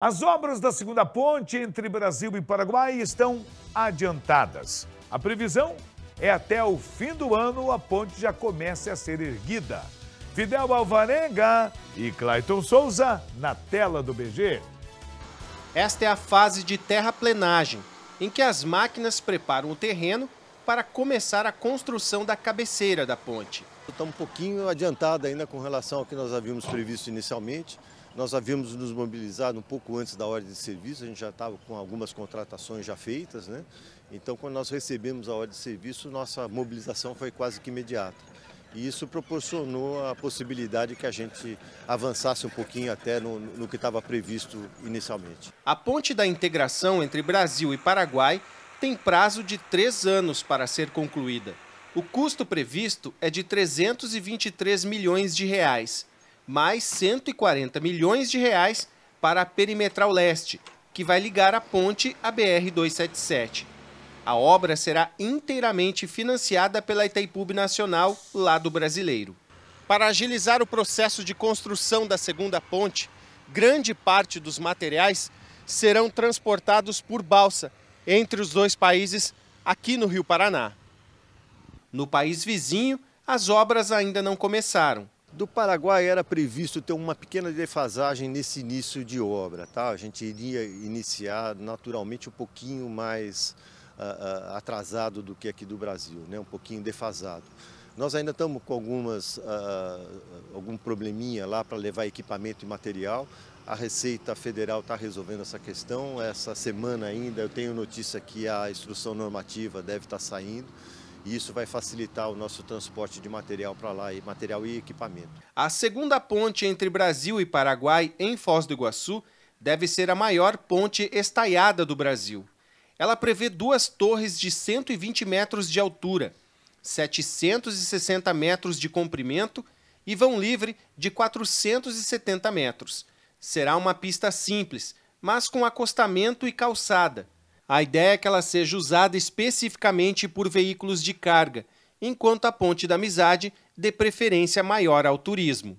As obras da segunda ponte entre Brasil e Paraguai estão adiantadas. A previsão é até o fim do ano a ponte já comece a ser erguida. Fidel Alvarenga e Clayton Souza na tela do BG. Esta é a fase de terraplenagem, em que as máquinas preparam o terreno para começar a construção da cabeceira da ponte. Está um pouquinho adiantada ainda com relação ao que nós havíamos previsto inicialmente. Nós havíamos nos mobilizado um pouco antes da ordem de serviço, a gente já estava com algumas contratações já feitas, né? Então, quando nós recebemos a ordem de serviço, nossa mobilização foi quase que imediata. E isso proporcionou a possibilidade que a gente avançasse um pouquinho até no, no que estava previsto inicialmente. A ponte da integração entre Brasil e Paraguai tem prazo de três anos para ser concluída. O custo previsto é de 323 milhões de reais mais 140 milhões de reais para a Perimetral Leste, que vai ligar a ponte à BR-277. A obra será inteiramente financiada pela Itaipu Nacional, lá do brasileiro. Para agilizar o processo de construção da segunda ponte, grande parte dos materiais serão transportados por balsa entre os dois países aqui no Rio Paraná. No país vizinho, as obras ainda não começaram. Do Paraguai era previsto ter uma pequena defasagem nesse início de obra, tá? A gente iria iniciar naturalmente um pouquinho mais uh, uh, atrasado do que aqui do Brasil, né? Um pouquinho defasado. Nós ainda estamos com algumas, uh, algum probleminha lá para levar equipamento e material. A Receita Federal está resolvendo essa questão. Essa semana ainda eu tenho notícia que a instrução normativa deve estar tá saindo e isso vai facilitar o nosso transporte de material para lá, e material e equipamento. A segunda ponte entre Brasil e Paraguai, em Foz do Iguaçu, deve ser a maior ponte estaiada do Brasil. Ela prevê duas torres de 120 metros de altura, 760 metros de comprimento e vão livre de 470 metros. Será uma pista simples, mas com acostamento e calçada, a ideia é que ela seja usada especificamente por veículos de carga, enquanto a Ponte da Amizade dê preferência maior ao turismo.